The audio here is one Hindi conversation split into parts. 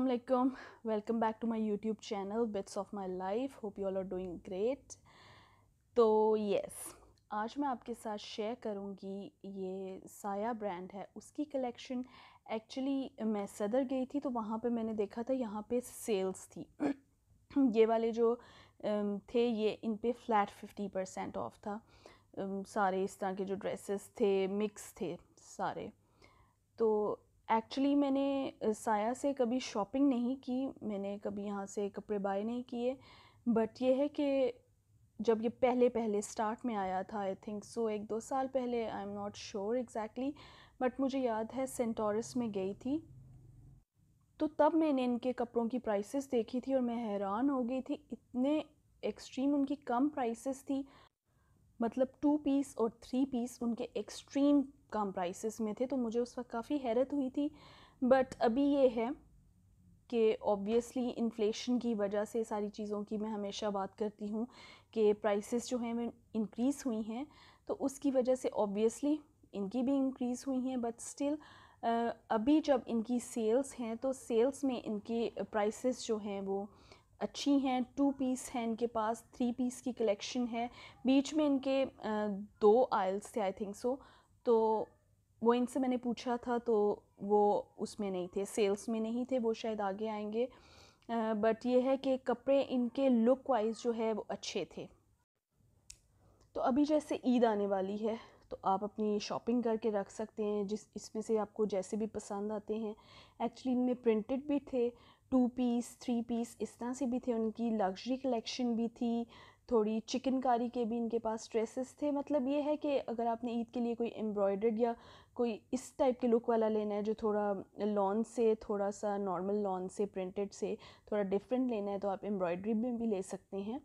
Assalamualaikum. Welcome back to my YouTube channel bits of my life hope you all are doing great तो यस आज मैं आपके साथ शेयर करूँगी ये साया ब्रांड है उसकी कलेक्शन एक्चुअली मैं सदर गई थी तो वहाँ पे मैंने देखा था यहाँ पे सेल्स थी ये वाले जो थे ये इन पे फ्लैट फिफ्टी परसेंट ऑफ था सारे इस तरह के जो ड्रेसेस थे मिक्स थे सारे तो एक्चुअली मैंने साया से कभी शॉपिंग नहीं की मैंने कभी यहाँ से कपड़े बाय नहीं किए बट ये है कि जब ये पहले पहले स्टार्ट में आया था आई थिंक सो एक दो साल पहले I am not sure exactly but मुझे याद है सेंटोरस में गई थी तो तब मैंने इनके कपड़ों की प्राइसेस देखी थी और मैं हैरान हो गई थी इतने एक्सट्रीम उनकी कम प्राइसेस थी मतलब टू पीस और थ्री पीस उनके एक्सट्रीम कम प्राइसेस में थे तो मुझे उस वक्त काफ़ी हैरत हुई थी बट अभी ये है कि ऑब्वियसली इन्फ्लेशन की वजह से सारी चीज़ों की मैं हमेशा बात करती हूँ कि प्राइसेस जो हैं वो इंक्रीज़ हुई हैं तो उसकी वजह से ऑब्वियसली इनकी भी इंक्रीज़ हुई हैं बट स्टिल अभी जब इनकी सेल्स हैं तो सेल्स में इनके प्राइसेस जो हैं वो अच्छी हैं टू पीस हैं इनके पास थ्री पीस की कलेक्शन है बीच में इनके दो आयल्स थे आई थिंक सो तो वो इनसे मैंने पूछा था तो वो उसमें नहीं थे सेल्स में नहीं थे वो शायद आगे आएंगे बट ये है कि कपड़े इनके लुक वाइज जो है वो अच्छे थे तो अभी जैसे ईद आने वाली है तो आप अपनी शॉपिंग करके रख सकते हैं जिस इसमें से आपको जैसे भी पसंद आते हैं एक्चुअली इनमें प्रिंटेड भी थे टू पीस थ्री पीस इस तरह से भी थे उनकी लग्जरी कलेक्शन भी थी थोड़ी चिकनकारी के भी इनके पास ड्रेसेस थे मतलब ये है कि अगर आपने ईद के लिए कोई एम्ब्रॉयडर्ड या कोई इस टाइप के लुक वाला लेना है जो थोड़ा लॉन से थोड़ा सा नॉर्मल लॉन से प्रिंटेड से थोड़ा डिफरेंट लेना है तो आप एम्ब्रॉयडरी में भी ले सकते हैं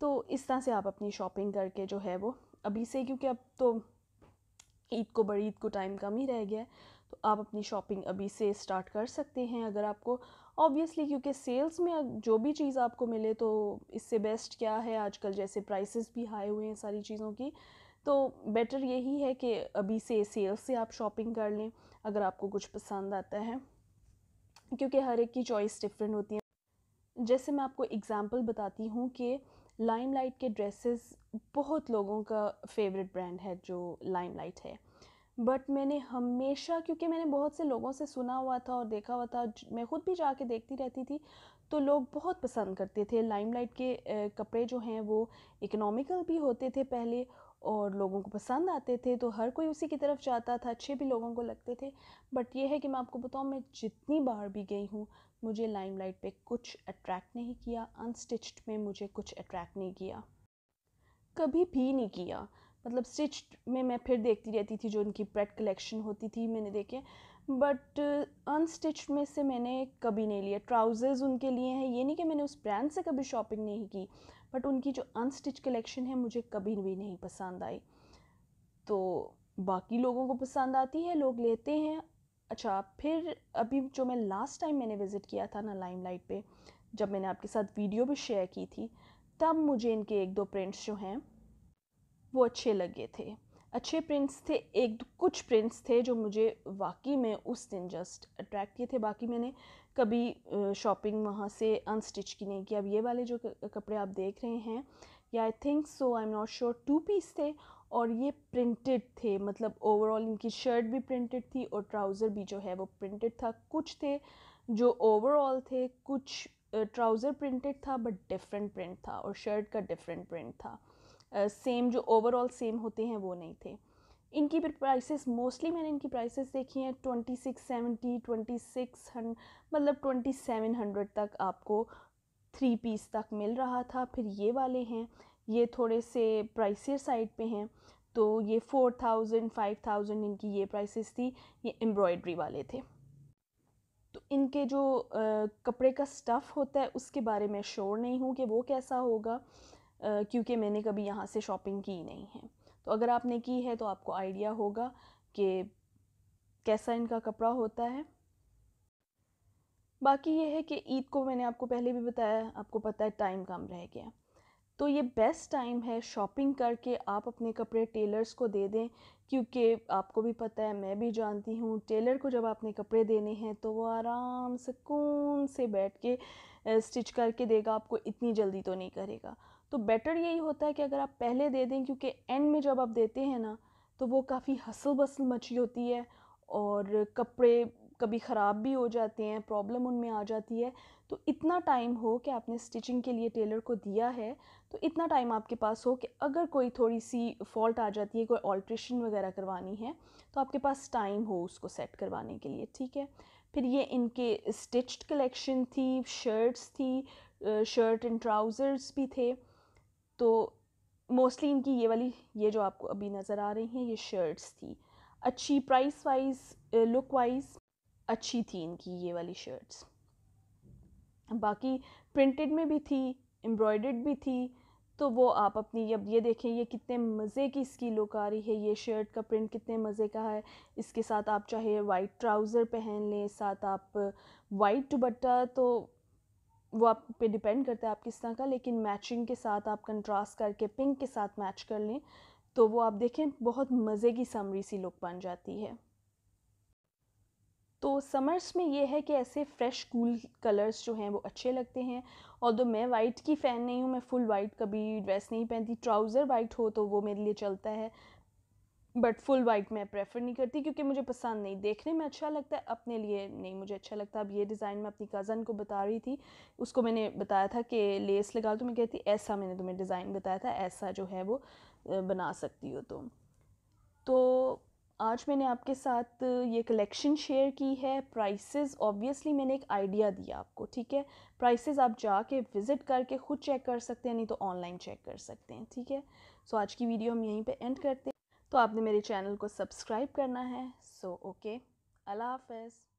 तो इस तरह से आप अपनी शॉपिंग करके जो है वो अभी से क्योंकि अब तो ईद को बड़ी ईद को टाइम कम ही रह गया है तो आप अपनी शॉपिंग अभी से स्टार्ट कर सकते हैं अगर आपको ऑब्वियसली क्योंकि सेल्स में जो भी चीज़ आपको मिले तो इससे बेस्ट क्या है आजकल जैसे प्राइसेस भी हाई हुए हैं सारी चीज़ों की तो बेटर यही है कि अभी से सेल्स से आप शॉपिंग कर लें अगर आपको कुछ पसंद आता है क्योंकि हर एक की चॉइस डिफरेंट होती है जैसे मैं आपको एग्ज़ाम्पल बताती हूँ कि लाइमलाइट के ड्रेसेस बहुत लोगों का फेवरेट ब्रांड है जो लाइमलाइट है बट मैंने हमेशा क्योंकि मैंने बहुत से लोगों से सुना हुआ था और देखा हुआ था मैं ख़ुद भी जाके देखती रहती थी तो लोग बहुत पसंद करते थे लाइमलाइट के कपड़े जो हैं वो इकोनॉमिकल भी होते थे पहले और लोगों को पसंद आते थे तो हर कोई उसी की तरफ जाता था अच्छे भी लोगों को लगते थे बट ये है कि मैं आपको बताऊँ मैं जितनी बार भी गई हूँ मुझे लाइमलाइट पे कुछ अट्रैक्ट नहीं किया अनस्टिच्ड में मुझे कुछ अट्रैक्ट नहीं किया कभी भी नहीं किया मतलब स्टिच में मैं फिर देखती रहती थी जो उनकी प्रेट कलेक्शन होती थी मैंने देखे बट अनस्टिच uh, में से मैंने कभी नहीं लिया ट्राउज़र्स उनके लिए हैं ये नहीं कि मैंने उस ब्रांड से कभी शॉपिंग नहीं की बट उनकी जो अनस्टिच कलेक्शन है मुझे कभी भी नहीं पसंद आई तो बाकी लोगों को पसंद आती है लोग लेते हैं अच्छा फिर अभी जो मैं लास्ट टाइम मैंने विज़िट किया था ना लाइम लाइट पर जब मैंने आपके साथ वीडियो भी शेयर की थी तब मुझे इनके एक दो प्रिंट्स जो हैं वो अच्छे लगे थे अच्छे प्रिंट्स थे एक कुछ प्रिंट्स थे जो मुझे वाकई में उस दिन जस्ट अट्रैक्ट किए थे बाकी मैंने कभी शॉपिंग वहाँ से अनस्टिच की नहीं की अब ये वाले जो कपड़े आप देख रहे हैं या I think so I am not sure two piece थे और ये प्रिंटेड थे मतलब ओवरऑल इनकी शर्ट भी प्रिंटेड थी और ट्राउज़र भी जो है वो प्रिंटेड था कुछ थे जो ओवरऑल थे कुछ ट्राउज़र प्रिंटेड था बट डिफरेंट प्रिंट था और शर्ट का डिफरेंट प्रिंट था सेम जो ओवरऑल सेम होते हैं वो नहीं थे इनकी फिर प्राइसेस मोस्टली मैंने इनकी प्राइसेस देखी हैं twenty six seventy twenty six हंड मतलब ट्वेंटी सेवन हंड्रेड तक आपको थ्री पीस तक मिल रहा था फिर ये वाले हैं ये थोड़े से प्राइसियर साइड पे हैं तो ये फोर थाउजेंड फाइव थाउजेंड इनकी ये प्राइसेस थी ये एम्ब्रॉयड्री वाले थे तो इनके जो आ, कपड़े का स्टफ़ होता है उसके बारे में श्योर नहीं हूँ कि वो कैसा होगा क्योंकि मैंने कभी यहाँ से शॉपिंग की नहीं है तो अगर आपने की है तो आपको आइडिया होगा कि कैसा इनका कपड़ा होता है बाकी ये है कि ईद को मैंने आपको पहले भी बताया आपको पता है टाइम कम रह गया तो ये बेस्ट टाइम है शॉपिंग करके आप अपने कपड़े टेलर्स को दे दें क्योंकि आपको भी पता है मैं भी जानती हूँ टेलर को जब आपने कपड़े देने हैं तो वो आराम सुकून से बैठ के स्टिच करके देगा आपको इतनी जल्दी तो नहीं करेगा तो बेटर यही होता है कि अगर आप पहले दे दें क्योंकि एंड में जब आप देते हैं ना तो वो काफ़ी हसल बसल मची होती है और कपड़े कभी ख़राब भी हो जाते हैं प्रॉब्लम उनमें आ जाती है तो इतना टाइम हो कि आपने स्टिचिंग के लिए टेलर को दिया है तो इतना टाइम आपके पास हो कि अगर कोई थोड़ी सी फॉल्ट आ जाती है कोई ऑल्ट्रेशन वगैरह करवानी है तो आपके पास टाइम हो उसको सेट करवाने के लिए ठीक है फिर ये इनके स्टिच्ड कलेक्शन थी शर्ट्स थी शर्ट एंड ट्राउज़र्स भी थे तो मोस्टली इनकी ये वाली ये जो आपको अभी नज़र आ रही हैं ये शर्ट्स थी अच्छी प्राइस वाइज लुक वाइज अच्छी थी इनकी ये वाली शर्ट्स बाकी प्रिंटेड में भी थी एम्ब्रॉयड भी थी तो वो आप अपनी अब ये देखें ये कितने मज़े की इसकी लुक आ रही है ये शर्ट का प्रिंट कितने मज़े का है इसके साथ आप चाहे वाइट ट्राउज़र पहन लें साथ आप वाइट दुपट्टा तो वो आप पे डिपेंड करता है आप किस तरह का लेकिन मैचिंग के साथ आप कंट्रास्ट करके पिंक के साथ मैच कर लें तो वो आप देखें बहुत मज़े की समरी सी लुक बन जाती है तो समर्स में ये है कि ऐसे फ्रेश कूल कलर्स जो हैं वो अच्छे लगते हैं और तो मैं वाइट की फ़ैन नहीं हूँ मैं फुल वाइट कभी ड्रेस नहीं पहनती ट्राउज़र वाइट हो तो वो मेरे लिए चलता है बट फुल वाइट मैं प्रेफर नहीं करती क्योंकि मुझे पसंद नहीं देखने में अच्छा लगता है अपने लिए नहीं मुझे अच्छा लगता अब ये डिज़ाइन मैं अपनी कज़न को बता रही थी उसको मैंने बताया था कि लेस लगा तो मैं कहती ऐसा मैंने तुम्हें डिज़ाइन बताया था ऐसा जो है वो बना सकती हो तुम तो आज मैंने आपके साथ ये कलेक्शन शेयर की है प्राइसेस ऑब्वियसली मैंने एक आइडिया दिया आपको ठीक है प्राइसेस आप जाके विज़िट करके ख़ुद चेक कर सकते हैं नहीं तो ऑनलाइन चेक कर सकते हैं ठीक है सो so, आज की वीडियो हम यहीं पे एंड करते हैं तो आपने मेरे चैनल को सब्सक्राइब करना है सो ओके अल्लाह हाफ